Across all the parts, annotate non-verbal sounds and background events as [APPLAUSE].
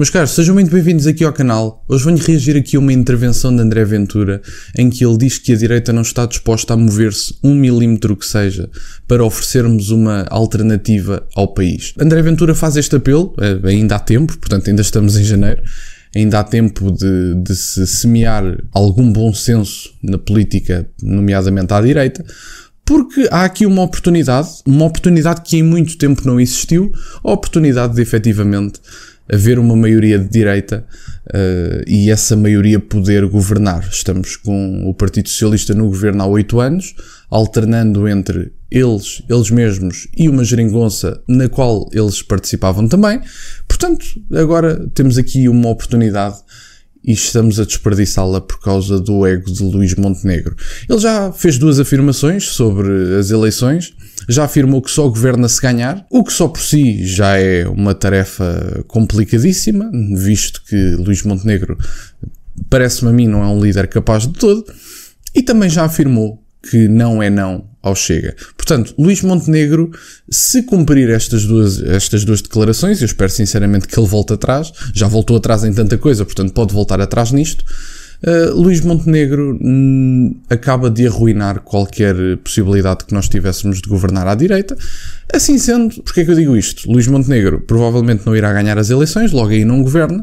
Meus caros, sejam muito bem-vindos aqui ao canal. Hoje venho reagir aqui a uma intervenção de André Ventura em que ele diz que a direita não está disposta a mover-se um milímetro que seja para oferecermos uma alternativa ao país. André Ventura faz este apelo, eh, ainda há tempo, portanto ainda estamos em janeiro, ainda há tempo de, de se semear algum bom senso na política, nomeadamente à direita, porque há aqui uma oportunidade, uma oportunidade que em muito tempo não existiu, a oportunidade de efetivamente haver uma maioria de direita uh, e essa maioria poder governar. Estamos com o Partido Socialista no governo há oito anos, alternando entre eles, eles mesmos e uma geringonça na qual eles participavam também. Portanto, agora temos aqui uma oportunidade e estamos a desperdiçá-la por causa do ego de Luís Montenegro. Ele já fez duas afirmações sobre as eleições, já afirmou que só governa se ganhar, o que só por si já é uma tarefa complicadíssima, visto que Luís Montenegro parece-me a mim não é um líder capaz de todo, e também já afirmou que não é não ao Chega. Portanto, Luís Montenegro, se cumprir estas duas, estas duas declarações, eu espero sinceramente que ele volte atrás, já voltou atrás em tanta coisa, portanto pode voltar atrás nisto, uh, Luís Montenegro hum, acaba de arruinar qualquer possibilidade que nós tivéssemos de governar à direita. Assim sendo, porque é que eu digo isto? Luís Montenegro provavelmente não irá ganhar as eleições, logo aí não governa,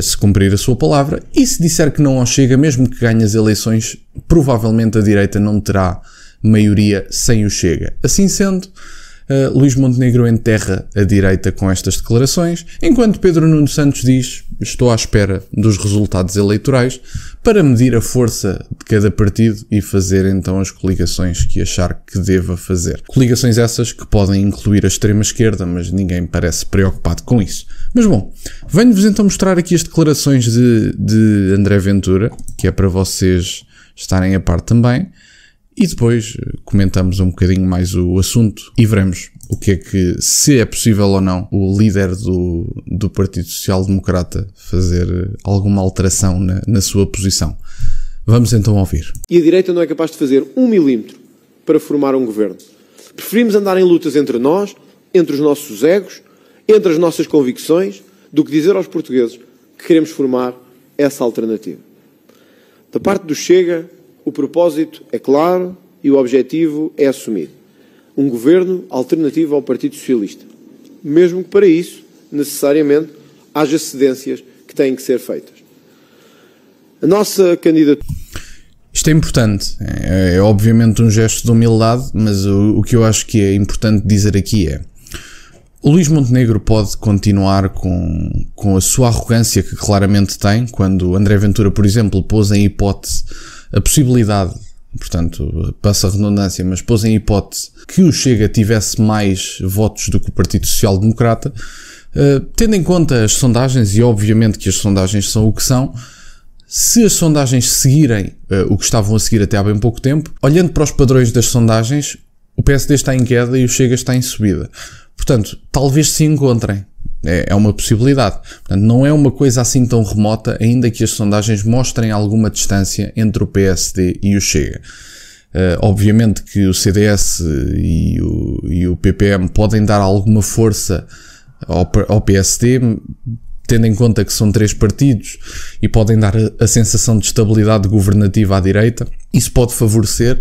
se cumprir a sua palavra. E se disser que não ao Chega, mesmo que ganhe as eleições, provavelmente a direita não terá maioria sem o Chega. Assim sendo, uh, Luís Montenegro enterra a direita com estas declarações, enquanto Pedro Nuno Santos diz: Estou à espera dos resultados eleitorais para medir a força de cada partido e fazer então as coligações que achar que deva fazer. Coligações essas que podem incluir a extrema-esquerda, mas ninguém parece preocupado com isso. Mas bom, venho-vos então mostrar aqui as declarações de, de André Ventura, que é para vocês estarem a par também e depois eh, comentamos um bocadinho mais o assunto e veremos o que é que, se é possível ou não, o líder do, do Partido Social Democrata fazer eh, alguma alteração na, na sua posição. Vamos então ouvir. E a direita não é capaz de fazer um milímetro para formar um governo. Preferimos andar em lutas entre nós, entre os nossos egos, entre as nossas convicções, do que dizer aos portugueses que queremos formar essa alternativa. Da parte do Chega, o propósito é claro e o objetivo é assumido. Um governo alternativo ao Partido Socialista. Mesmo que para isso, necessariamente, haja cedências que têm que ser feitas. A nossa candidatura. Isto é importante. É, é, obviamente um gesto de humildade, mas o, o, que eu acho que é importante dizer aqui é. O Luís Montenegro pode continuar com, com a sua arrogância que claramente tem, quando André Ventura, por exemplo, pôs em hipótese a possibilidade, portanto, passa a redundância, mas pôs em hipótese que o Chega tivesse mais votos do que o Partido Social Democrata, eh, tendo em conta as sondagens, e obviamente que as sondagens são o que são, se as sondagens seguirem eh, o que estavam a seguir até há bem pouco tempo, olhando para os padrões das sondagens, o PSD está em queda e o Chega está em subida. Portanto, talvez se encontrem. É, é uma possibilidade. Portanto, não é uma coisa assim tão remota, ainda que as sondagens mostrem alguma distância entre o PSD e o Chega. Uh, obviamente que o CDS e o, e o PPM podem dar alguma força ao, ao PSD, tendo em conta que são três partidos e podem dar a, a sensação de estabilidade governativa à direita. Isso pode favorecer,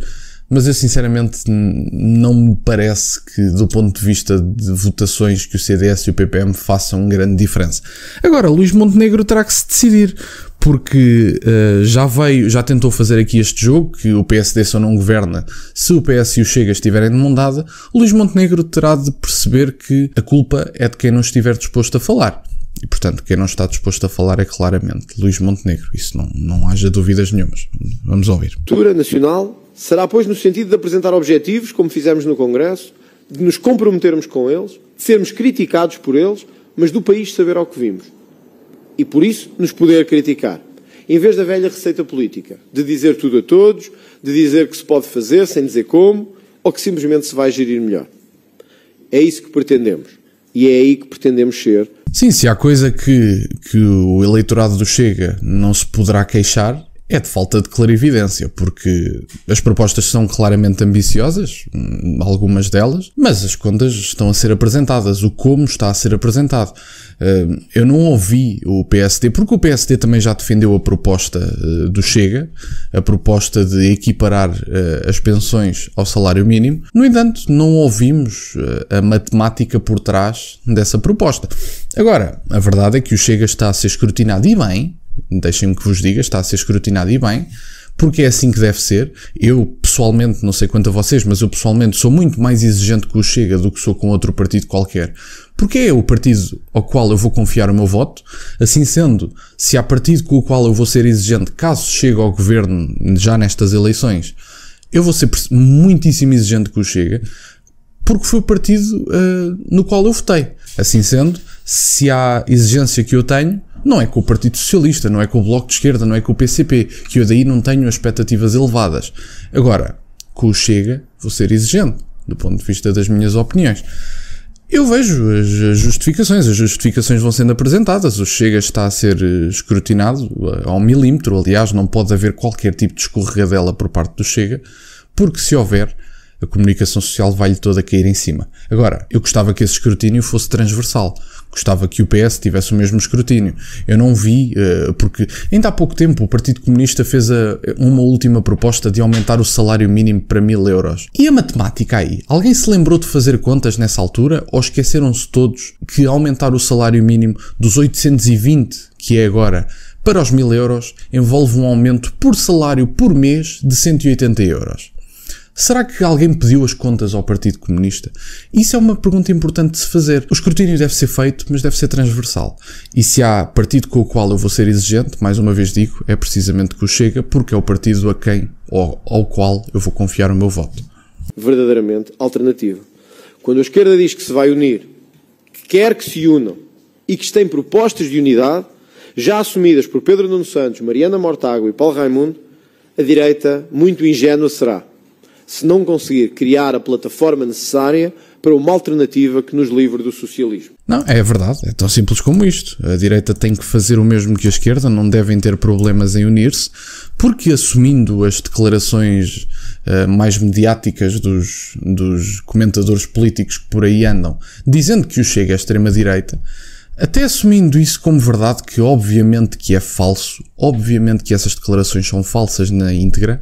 mas eu sinceramente não me parece que, do ponto de vista de votações, que o CDS e o PPM façam grande diferença. Agora, Luís Montenegro terá que se decidir, porque uh, já veio, já tentou fazer aqui este jogo, que o PSD só não governa se o PS e o Chega estiverem de mão dada, Luís Montenegro terá de perceber que a culpa é de quem não estiver disposto a falar. E, portanto, quem não está disposto a falar é claramente Luís Montenegro. Isso não, não haja dúvidas nenhumas. Vamos ouvir. Cultura Nacional Será, pois, no sentido de apresentar objetivos, como fizemos no Congresso, de nos comprometermos com eles, de sermos criticados por eles, mas do país saber ao que vimos. E por isso nos poder criticar. Em vez da velha receita política, de dizer tudo a todos, de dizer que se pode fazer sem dizer como, ou que simplesmente se vai gerir melhor. É isso que pretendemos. E é aí que pretendemos ser. Sim, se há coisa que, que o eleitorado do Chega não se poderá queixar, é de falta de clarividência, porque as propostas são claramente ambiciosas, hum, algumas delas, mas as contas estão a ser apresentadas, o como está a ser apresentado. Hum, eu não ouvi o PSD, porque o PSD também já defendeu a proposta eh, do Chega, a proposta de equiparar eh, as pensões ao salário mínimo. No entanto, não ouvimos eh, a matemática por trás dessa proposta. Agora, a verdade é que o Chega está a ser escrutinado e bem deixem-me que vos diga, está a ser escrutinado e bem, porque é assim que deve ser. Eu, pessoalmente, não sei quanto a vocês, mas eu pessoalmente sou muito mais exigente com o Chega do que sou com outro partido qualquer. Porque é o partido ao qual eu vou confiar o meu voto. Assim sendo, se há partido com o qual eu vou ser exigente caso chegue ao governo já nestas eleições, eu vou ser muitíssimo exigente com o Chega, porque foi o partido uh, no qual eu votei. Assim sendo, se há exigência que eu tenho, não é com o Partido Socialista, não é com o Bloco de Esquerda, não é com o PCP, que eu daí não tenho expectativas elevadas. Agora, com o Chega, vou ser exigente, do ponto de vista das minhas opiniões. Eu vejo as justificações, as justificações vão sendo apresentadas, o Chega está a ser eh, escrutinado eh, ao milímetro, aliás, não pode haver qualquer tipo de escorregadela por parte do Chega, porque se houver, a comunicação social vai-lhe toda cair em cima. Agora, eu gostava que esse escrutínio fosse transversal. Gostava que o PS tivesse o mesmo escrutínio. Eu não vi, eh, porque ainda há pouco tempo o Partido Comunista fez uma última proposta de aumentar o salário mínimo para mil euros. E a matemática aí? Alguém se lembrou de fazer contas nessa altura ou esqueceram-se todos que aumentar o salário mínimo dos 820 que é agora para os mil euros envolve um aumento por salário por mês de 180 euros. Será que alguém pediu as contas ao Partido Comunista? Isso é uma pergunta importante de se fazer. O escrutínio deve ser feito, mas deve ser transversal. E se há partido com o qual eu vou ser exigente, mais uma vez digo, é precisamente que o Chega, porque é o partido a quem ou ao qual eu vou confiar o meu voto. Verdadeiramente alternativo. Quando a esquerda diz que se vai unir, que quer que se unam e que têm propostas de unidade, já assumidas por Pedro Nuno Santos, Mariana Mortágua e Paulo Raimundo, a direita, muito ingênua será se não conseguir criar a plataforma necessária para uma alternativa que nos livre do socialismo. Não, é verdade, é tão simples como isto. A direita tem que fazer o mesmo que a esquerda, não devem ter problemas em unir-se, porque assumindo as declarações uh, mais mediáticas dos, dos comentadores políticos que por aí andam, dizendo que o Chega é extrema-direita, até assumindo isso como verdade, que obviamente que é falso, obviamente que essas declarações são falsas na íntegra,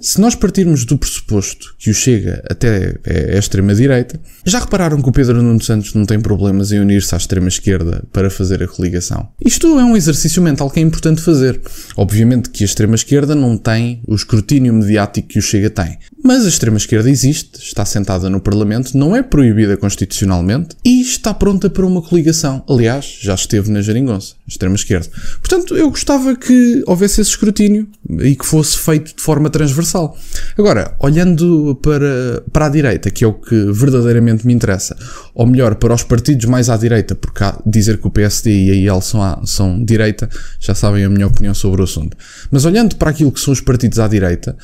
se nós partirmos do pressuposto que o Chega até é, é a extrema-direita, já repararam que o Pedro Nuno Santos não tem problemas em unir-se à extrema-esquerda para fazer a coligação? Isto é um exercício mental que é importante fazer. Obviamente que a extrema-esquerda não tem o escrutínio mediático que o Chega tem, mas a extrema-esquerda existe, está sentada no Parlamento, não é proibida constitucionalmente e está pronta para uma coligação. Aliás, já esteve na Jeringonça, extrema-esquerda. Portanto, eu gostava que houvesse esse escrutínio e que fosse feito de forma transversal. Agora, olhando para, para a direita, que é o que verdadeiramente me interessa, ou melhor, para os partidos mais à direita, porque há, dizer que o PSD e a IEL são, à, são direita, já sabem a minha opinião sobre o assunto. Mas olhando para aquilo que são os partidos à direita,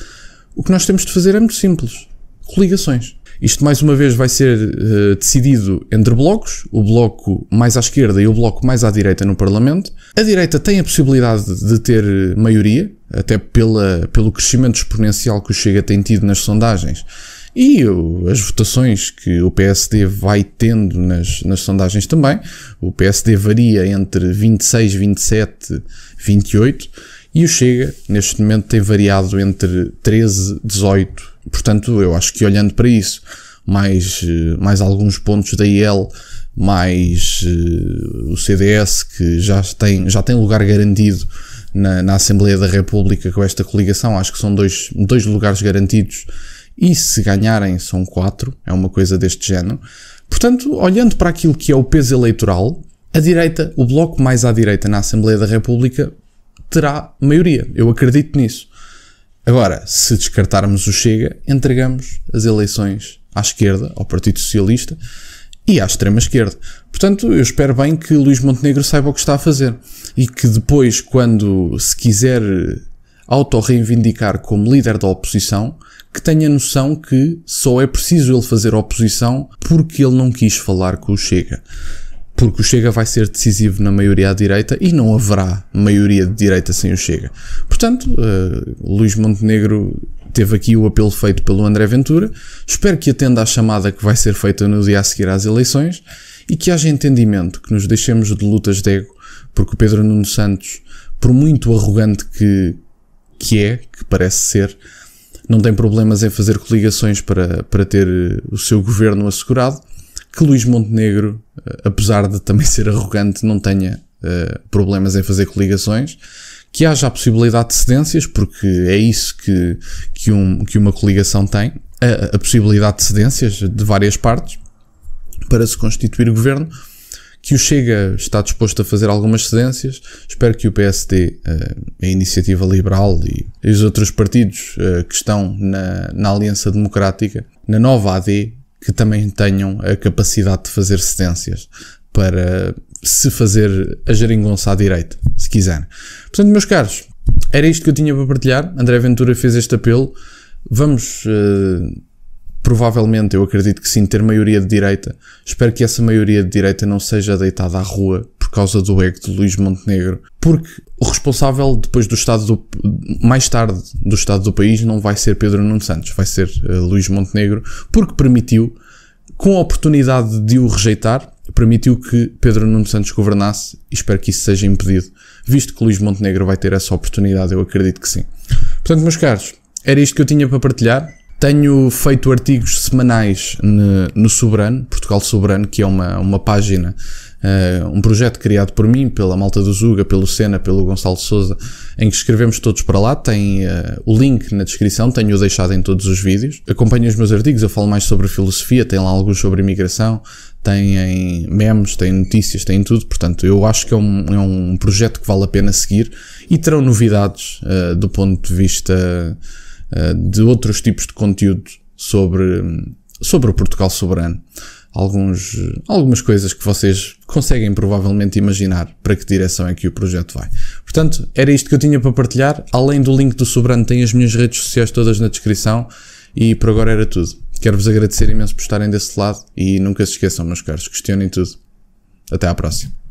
o que nós temos de fazer é muito simples: coligações. Isto mais uma vez vai ser uh, decidido entre blocos, o bloco mais à esquerda e o bloco mais à direita no Parlamento. A direita tem a possibilidade de ter eh, maioria, até pela, pelo crescimento exponencial que o Chega tem tido nas sondagens e as votações que o PSD vai tendo nas, nas sondagens também. O PSD varia entre 26, 27, 28 e o Chega, neste momento, tem variado entre 13, 18. Portanto, eu acho que olhando para isso, mais, eh, mais alguns pontos da IL, mais uh, o CDS, que já tem, já tem lugar garantido na, na, Assembleia da República com esta coligação, acho que são dois, dois lugares garantidos. E se ganharem, são quatro, é uma coisa deste género. Portanto, olhando para aquilo que é o peso eleitoral, a direita, o bloco mais à direita na Assembleia da República, terá maioria. Eu acredito nisso. Agora, se descartarmos o Chega, entregamos as eleições à esquerda, ao Partido Socialista e à extrema-esquerda. Portanto, eu espero bem que Luís Montenegro saiba o que está a fazer e que depois, quando se quiser auto-reivindicar como líder da oposição, que tenha noção que só é preciso ele fazer oposição porque ele não quis falar com o Chega porque o Chega vai ser decisivo na maioria à direita e não haverá maioria de direita sem o Chega. Portanto, uh, Luís Montenegro teve aqui o apelo feito pelo André Ventura. Espero que atenda à chamada que vai ser feita no dia a seguir às eleições e que haja entendimento, que nos deixemos de lutas de ego, porque o Pedro Nuno Santos, por muito arrogante que, que é, que parece ser, não tem problemas em fazer coligações para, para ter o seu governo assegurado que Luís Montenegro, eh, apesar de também [LAUGHS] ser arrogante, não tenha uh, problemas em fazer coligações, que haja a possibilidade de cedências, porque é isso que, que, um, que uma coligação tem, a, a possibilidade de cedências de várias partes para se constituir o governo que o Chega está disposto a fazer algumas cedências. Espero que o PSD, eh, a Iniciativa Liberal e os outros partidos que estão na, na Aliança Democrática, na nova AD, que também tenham a capacidade de fazer sedências para se fazer a geringonça à direita, se quiserem. Portanto, meus caros, era isto que eu tinha para partilhar. André Ventura fez este apelo. Vamos, eh, provavelmente, eu acredito que sim, ter maioria de direita. Espero que essa maioria de direita não seja deitada à rua causa do ego de Luís Montenegro, porque o responsável depois do estado do, mais tarde do estado do país não vai ser Pedro Nuno Santos, vai ser uh, Luís Montenegro, porque permitiu, com a oportunidade de o rejeitar, permitiu que Pedro Nuno Santos governasse e espero que isso seja impedido, visto que Luís Montenegro vai ter essa oportunidade, eu acredito que sim. Portanto, meus caros, era isto que eu tinha para partilhar. Tenho feito artigos semanais no, no Soberano, Portugal Soberano, que é uma, uma página eh, um projeto criado por mim, pela malta do Zuga, pelo Sena, pelo Gonçalo Souza, em que escrevemos todos para lá. Tem uh, o link na descrição, tenho-o deixado em todos os vídeos. Acompanhe os meus artigos, eu falo mais sobre filosofia, tem lá alguns sobre imigração, tem memes, tem notícias, tem tudo. Portanto, eu acho que é um, é um projeto que vale a pena seguir e terão novidades uh, do ponto de vista de outros tipos de conteúdo sobre, sobre o Portugal soberano alguns, algumas coisas que vocês conseguem provavelmente imaginar para que direção é que o projeto vai. Portanto, era isto que eu tinha para partilhar. Além do link do Sobrano, tem as minhas redes sociais todas na descrição. E por agora era tudo. Quero-vos agradecer imenso por estarem desse lado e nunca se esqueçam, meus caros, questionem tudo. Até à próxima.